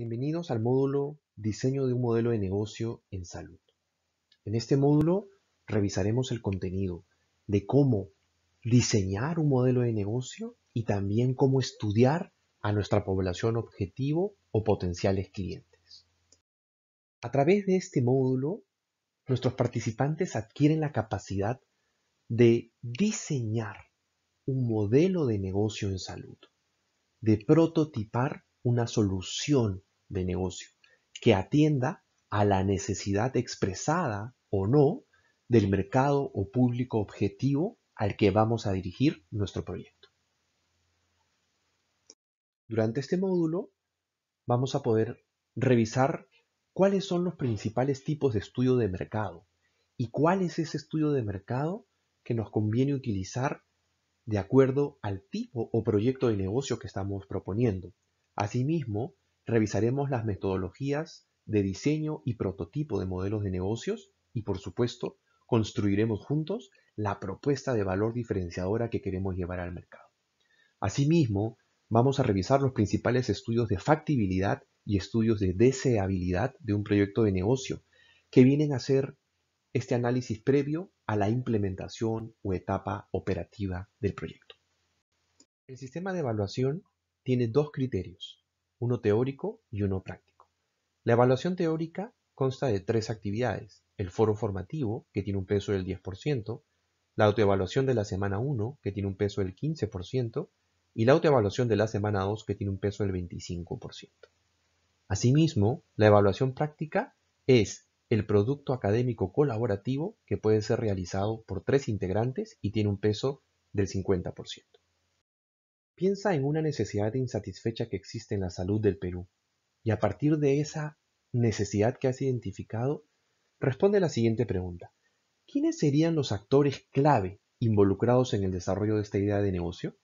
Bienvenidos al módulo Diseño de un modelo de negocio en salud. En este módulo revisaremos el contenido de cómo diseñar un modelo de negocio y también cómo estudiar a nuestra población objetivo o potenciales clientes. A través de este módulo, nuestros participantes adquieren la capacidad de diseñar un modelo de negocio en salud, de prototipar una solución de negocio que atienda a la necesidad expresada o no del mercado o público objetivo al que vamos a dirigir nuestro proyecto. Durante este módulo vamos a poder revisar cuáles son los principales tipos de estudio de mercado y cuál es ese estudio de mercado que nos conviene utilizar de acuerdo al tipo o proyecto de negocio que estamos proponiendo. Asimismo, Revisaremos las metodologías de diseño y prototipo de modelos de negocios y, por supuesto, construiremos juntos la propuesta de valor diferenciadora que queremos llevar al mercado. Asimismo, vamos a revisar los principales estudios de factibilidad y estudios de deseabilidad de un proyecto de negocio, que vienen a ser este análisis previo a la implementación o etapa operativa del proyecto. El sistema de evaluación tiene dos criterios, uno teórico y uno práctico. La evaluación teórica consta de tres actividades, el foro formativo, que tiene un peso del 10%, la autoevaluación de la semana 1, que tiene un peso del 15%, y la autoevaluación de la semana 2, que tiene un peso del 25%. Asimismo, la evaluación práctica es el producto académico colaborativo que puede ser realizado por tres integrantes y tiene un peso del 50% piensa en una necesidad insatisfecha que existe en la salud del Perú y a partir de esa necesidad que has identificado, responde la siguiente pregunta. ¿Quiénes serían los actores clave involucrados en el desarrollo de esta idea de negocio?